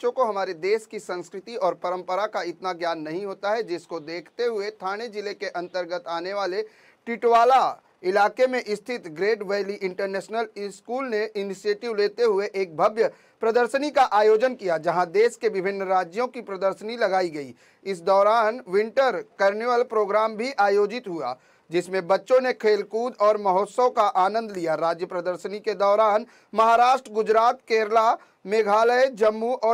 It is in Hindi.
बच्चों को हमारे देश की संस्कृति और परंपरा का इतना ज्ञान नहीं होता है जिसको देखते हुए थाने जिले के अंतर्गत आने वाले टिटवाला इलाके में स्थित ग्रेट वैली इंटरनेशनल स्कूल ने इनिशिएटिव लेते हुए एक भव्य प्रदर्शनी का आयोजन किया जहां देश के विभिन्न राज्यों की प्रदर्शनी लगाई गई इस दौरान विंटर कार्निवल प्रोग्राम भी आयोजित हुआ जिसमें बच्चों ने खेलकूद और महोत्सव का आनंद लिया राज्य प्रदर्शनी के दौरान महाराष्ट्र गुजरात केरला मेघालय जम्मू और